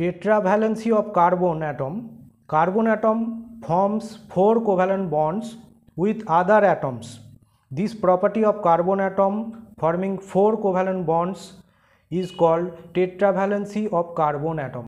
tetravalency of carbon atom carbon atom forms four covalent bonds with other atoms this property of carbon atom forming four covalent bonds is called tetravalency of carbon atom